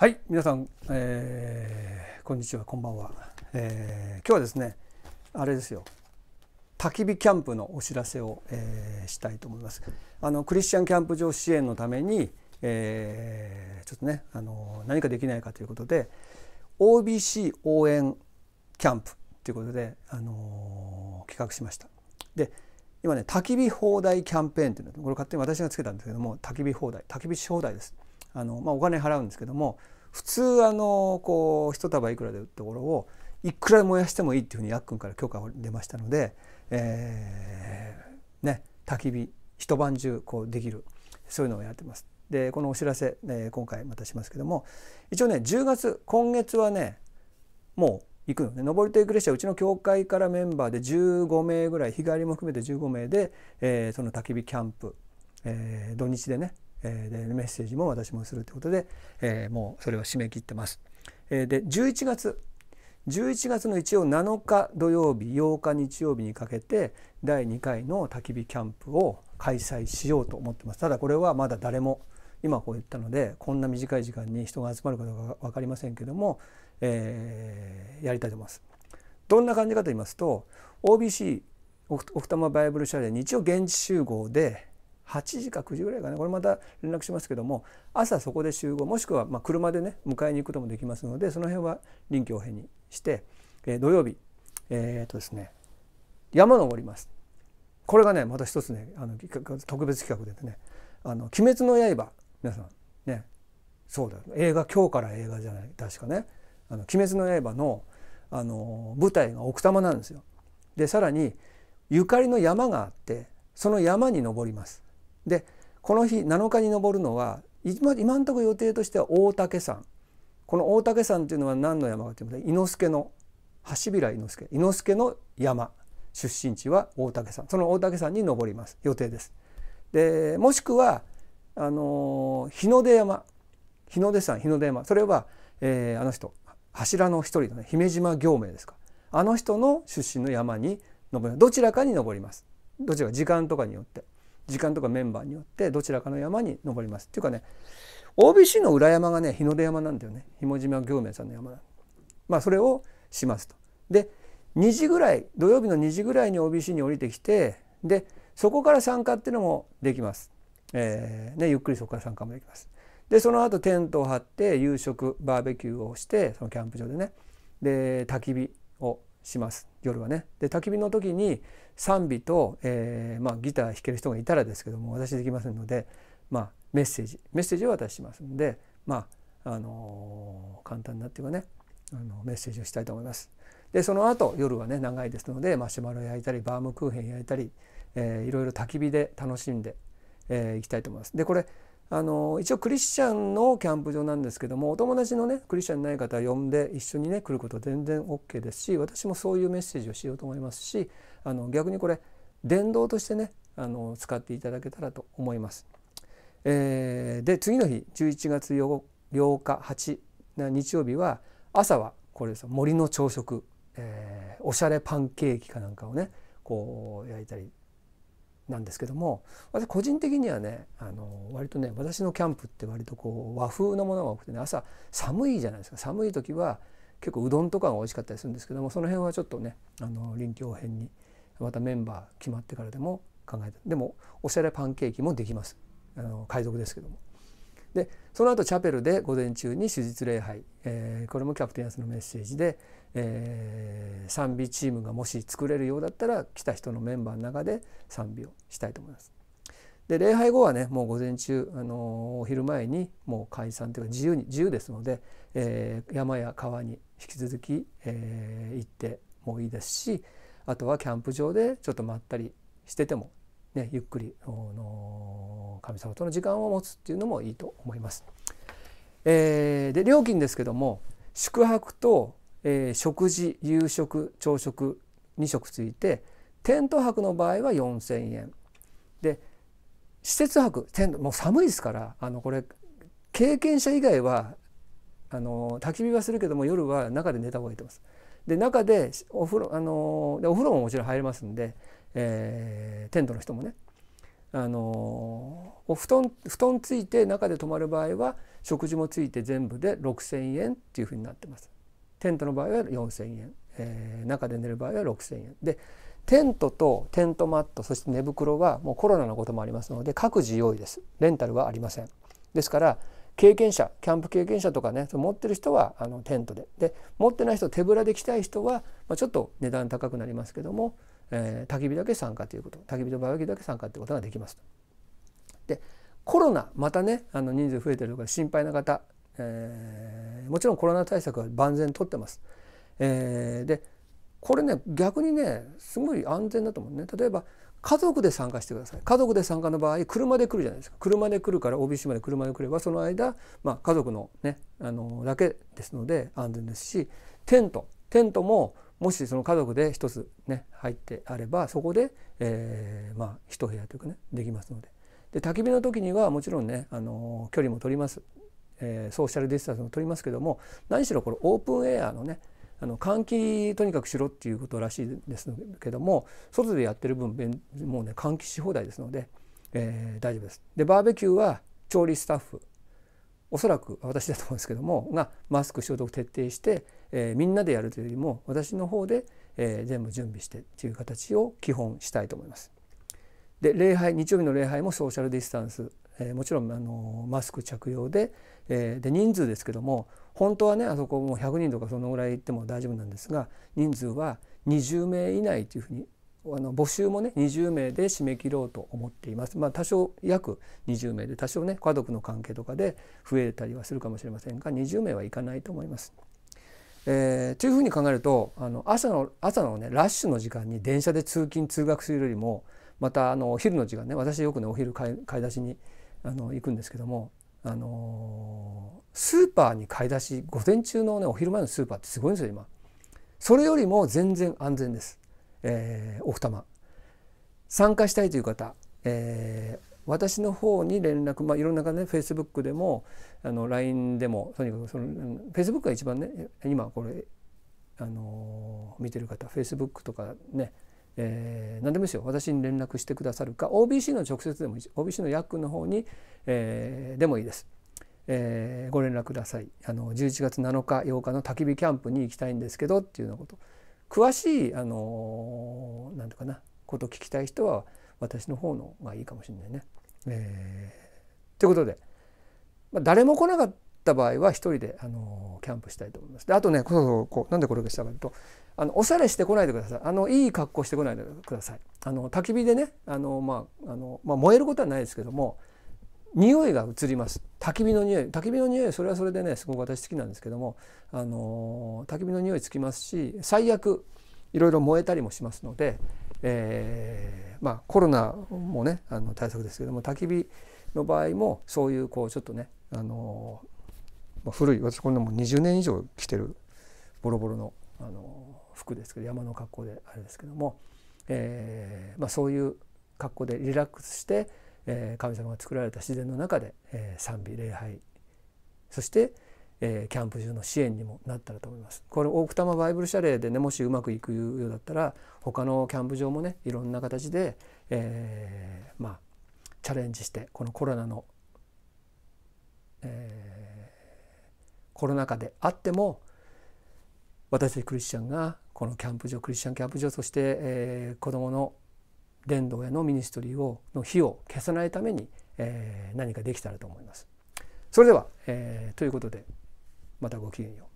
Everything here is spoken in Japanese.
はい皆さん、えー、こんにちはこんばんは、えー、今日はですねあれですよ焚き火キャンプのお知らせを、えー、したいと思いますあのクリスチャンキャンプ場支援のために、えー、ちょっとねあの何かできないかということで OBC 応援キャンプということで、あのー、企画しましたで今ね焚き火放題キャンペーンっていうのこれ勝手に私がつけたんですけども焚き火放題焚き火し放題ですあの、まあ、お金払うんですけども普通あのこう一束いくらで売ったところをいくら燃やしてもいいっていうふうにやっくんから許可を出ましたので、えー、ね焚き火一晩中こうできるそういうのをやってます。でこのお知らせ、えー、今回またしますけども一応ね10月今月はねもう行くのね登戸エクレシアうちの教会からメンバーで15名ぐらい日帰りも含めて15名で、えー、その焚き火キャンプ、えー、土日でねえメッセージも私もするということで、えもうそれは締め切ってます。えで11月11月の一応7日土曜日8日日曜日にかけて第2回の焚き火キャンプを開催しようと思ってますただこれはまだ誰も今こう言ったのでこんな短い時間に人が集まるかどうか分かりませんけども、えー、やりたいと思います。どんな感じかと言いますと OBC 奥多摩バイブルシャレ日曜現地集合で8時か9時ぐらいかなこれまた連絡しますけども朝そこで集合もしくはま車でね迎えに行くこともできますのでその辺は臨機応変にして、え土曜日えっ、とですね山登りますこれがねまた一つねあの特別企画でね「あの鬼滅の刃」皆さんねそうだ映画今日から映画じゃない確かね「あの鬼滅の刃の」あの舞台が奥多摩なんですよ。でさらにゆかりの山があってその山に登ります。でこの日7日に登るのは今今のところ予定としては大竹山この大竹山というのは何の山かというと伊之助の橋平伊之助伊之助の山出身地は大竹山その大竹山に登ります予定です。でもしくはあの日の出山日の出山日の出山それは、えー、あの人柱の一人のね姫島行名ですかあの人の出身の山に登るどちらかに登りますどちらか時間とかによって。時間とかメンバーによってどちらかの山に登りますっていうかね OBC の裏山がね日の出山なんだよねひ下島行明さんの山なんまあそれをしますと。で2時ぐらい土曜日の2時ぐらいに OBC に降りてきてでそこから参加っていうのもできます。えーね、ゆっくりそこから参加もできます。でその後テントを張って夕食バーベキューをしてそのキャンプ場でねで焚き火をします夜はね。で焚き火の時に賛美と、えー、まあ、ギター弾ける人がいたらですけども私できませんので、まあ、メッセージメッセージを渡しますんで、まああのー、簡単なっていうかねあのメッセージをしたいと思います。でその後夜はね長いですのでマシュマロ焼いたりバームクーヘン焼いたり、えー、いろいろ焚き火で楽しんで、えー、いきたいと思います。でこれあの一応クリスチャンのキャンプ場なんですけどもお友達のねクリスチャンない方呼んで一緒にね来ることは全然 OK ですし私もそういうメッセージをしようと思いますしあの逆にこれ伝道としてねあの使っていただけたらと思います。えー、で次の日11月8日8日曜日は朝はこれです森の朝食、えー、おしゃれパンケーキかなんかをねこう焼いたりなんですけども私個人的にはねあの割とね私のキャンプって割とこう和風のものが多くてね朝寒いじゃないですか寒い時は結構うどんとかが美味しかったりするんですけどもその辺はちょっとねあの臨機応変にまたメンバー決まってからでも考えてでもおしゃれパンケーキもできますあの海賊ですけどもでその後チャペルで午前中に手術礼拝、えー、これもキャプテンアスのメッセージで、えー、賛美チームがもし作れるようだったら来た人のメンバーの中で賛美をしたいと思います。で礼拝後はねもう午前中、あのー、お昼前にもう解散というか自由に自由ですので、えー、山や川に引き続き、えー、行ってもいいですしあとはキャンプ場でちょっとまったりしててもね、ゆっくりの神様との時間を持つっていうのもいいと思います。えー、で料金ですけども宿泊と、えー、食事夕食朝食2食ついてテント泊の場合は4,000円で施設泊テントもう寒いですからあのこれ経験者以外はあの焚き火はするけども夜は中で寝た方がいいと思います。で中でお風呂あのでお風呂ももちろん入れますんでえー、テントの人もねあのお布団布団ついて中で泊まる場合は食事もついて全部で6,000円っていうふうになってます。テントの場合は4,000円、えー、中で寝る場合は6,000円でテントとテントマットそして寝袋はもうコロナのこともありますので各自用意ですレンタルはありませんですから経験者キャンプ経験者とかね持ってる人はあのテントでで持ってない人手ぶらで来たい人は、まあ、ちょっと値段高くなりますけどもえー、焚き火だけ参加ということ焚き火とバーベキューだけ参加ということができますでコロナまたねあの人数増えてるから心配な方、えー、もちろんコロナ対策は万全とってます。えー、でこれね逆にねすごい安全だと思うね例えば家族で参加してください家族で参加の場合車で来るじゃないですか車で来るから帯島で車で来ればその間、まあ、家族のねあのだけですので安全ですしテントテントももしその家族で1つね入ってあればそこで、えー、まあ1部屋というかねできますのでで焚き火の時にはもちろんね、あの距離も取ります、えー、ソーシャルディスタンスも取りますけども何しろこれオープンエアのねあの換気とにかくしろっていうことらしいですけども外でやってる分もうね換気し放題ですので、えー、大丈夫です。でバーベキューは調理スタッフおそらく私だと思うんですけどもがマスク消毒徹底して、えー、みんなでやるというよりも私の方で、えー、全部準備してという形を基本したいと思います。で礼拝日曜日の礼拝もソーシャルディスタンス、えー、もちろんあのマスク着用で,、えで人数ですけども本当はねあそこも100人とかそのぐらい行っても大丈夫なんですが人数は20名以内というふうにあの募集もね20名で締め切ろうと思っています。まあ、多少約20名で多少ね家族の関係とかで増えたりはするかもしれませんが20名はいかないと思います。えー、というふうに考えるとあの朝の朝のねラッシュの時間に電車で通勤通学するよりもまたあのお昼の時間ね私よくねお昼買い買い出しにあの行くんですけどもあのー、スーパーに買い出し午前中のねお昼前のスーパーってすごいんですよ今。それよりも全然安全です。えー、奥多摩参加したいという方、えー、私の方に連絡、まあ、いろんな方ねフェイスブックでもあの LINE でもとにかくそのフェイスブックが一番ね今これ、あのー、見てる方フェイスブックとかねえー、何でもいいですよ私に連絡してくださるか OBC の直接でもいい OBC の役の方に、えー、でもいいです、えー、ご連絡くださいあの11月7日8日の焚き火キャンプに行きたいんですけどっていうようなこと詳しいあの何て言うかなことを聞きたい人は私の方のがいいかもしれないね。えー、ということで、まあ、誰も来なかった場合は一人で、あのー、キャンプしたいと思います。であとねこうそうこうなんでこれがしたかというとあのおしゃれしてこないでくださいあのいい格好してこないでください。あの焚き火でねあの、まああのまあ、燃えることはないですけども匂いが移ります焚き火の匂い焚き火の匂いそれはそれでねすごく私好きなんですけども、あの焚き火の匂いつきますし最悪いろいろ燃えたりもしますので、えー、まあ、コロナもねあの対策ですけども焚き火の場合もそういうこうちょっとね、あの古い私こんなもう20年以上着てるボロボロの、あの服ですけど山の格好であれですけども、えー、まあ、そういう格好でリラックスしてえ神様が作られた自然の中で、え賛美礼拝そして、えキャンプ中の支援にもなったらと思います。これ奥多摩バイブル謝礼でねもしうまくいくようだったら他のキャンプ場もねいろんな形で、えー、まあチャレンジしてこのコロナの、えー、コロナ禍であっても私たちクリスチャンがこのキャンプ場クリスチャンキャンプ場そして、えー、子どもの伝道へのミニストリーをの火を消さないために、えー、何かできたらと思います。それでは、えー、ということでまたごきげんよう。